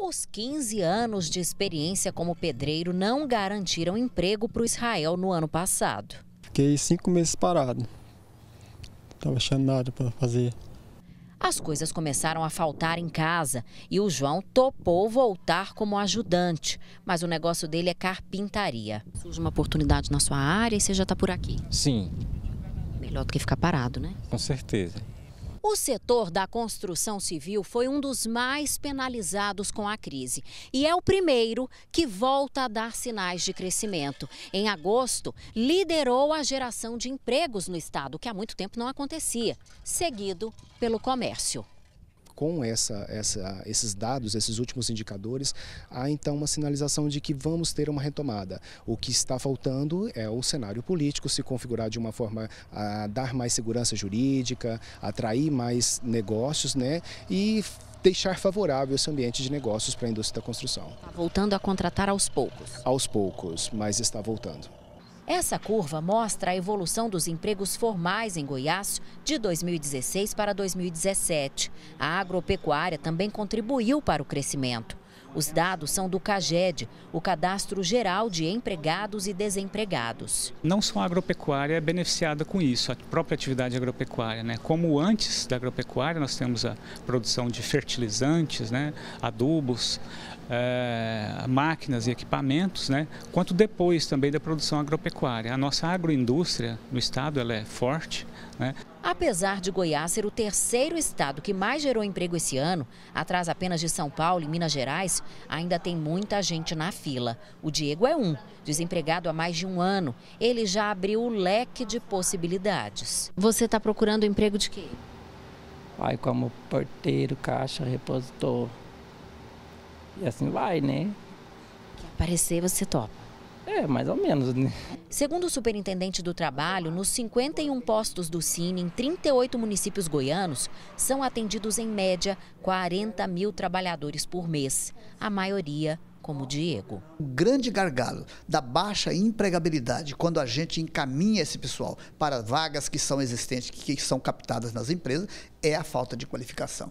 Os 15 anos de experiência como pedreiro não garantiram emprego para o Israel no ano passado. Fiquei cinco meses parado. Não tava achando nada para fazer. As coisas começaram a faltar em casa e o João topou voltar como ajudante, mas o negócio dele é carpintaria. Surge uma oportunidade na sua área e você já está por aqui? Sim. Melhor do que ficar parado, né? Com certeza. O setor da construção civil foi um dos mais penalizados com a crise e é o primeiro que volta a dar sinais de crescimento. Em agosto, liderou a geração de empregos no estado, que há muito tempo não acontecia, seguido pelo comércio com essa, essa, esses dados, esses últimos indicadores, há então uma sinalização de que vamos ter uma retomada. O que está faltando é o cenário político se configurar de uma forma a dar mais segurança jurídica, atrair mais negócios, né? E deixar favorável esse ambiente de negócios para a indústria da construção. Está voltando a contratar aos poucos. Aos poucos, mas está voltando. Essa curva mostra a evolução dos empregos formais em Goiás de 2016 para 2017. A agropecuária também contribuiu para o crescimento. Os dados são do CAGED, o Cadastro Geral de Empregados e Desempregados. Não só a agropecuária é beneficiada com isso, a própria atividade agropecuária. Né? Como antes da agropecuária, nós temos a produção de fertilizantes, né? adubos, é, máquinas e equipamentos, né? quanto depois também da produção agropecuária. A nossa agroindústria no estado ela é forte. Né? Apesar de Goiás ser o terceiro estado que mais gerou emprego esse ano, atrás apenas de São Paulo e Minas Gerais, ainda tem muita gente na fila. O Diego é um, desempregado há mais de um ano. Ele já abriu o leque de possibilidades. Você está procurando emprego de quê? Aí como porteiro, caixa, repositor. E assim vai, né? Que aparecer você topa. É, mais ou menos. Né? Segundo o superintendente do trabalho, nos 51 postos do Cine, em 38 municípios goianos, são atendidos em média 40 mil trabalhadores por mês, a maioria como o Diego. O grande gargalo da baixa empregabilidade, quando a gente encaminha esse pessoal para vagas que são existentes, que são captadas nas empresas, é a falta de qualificação.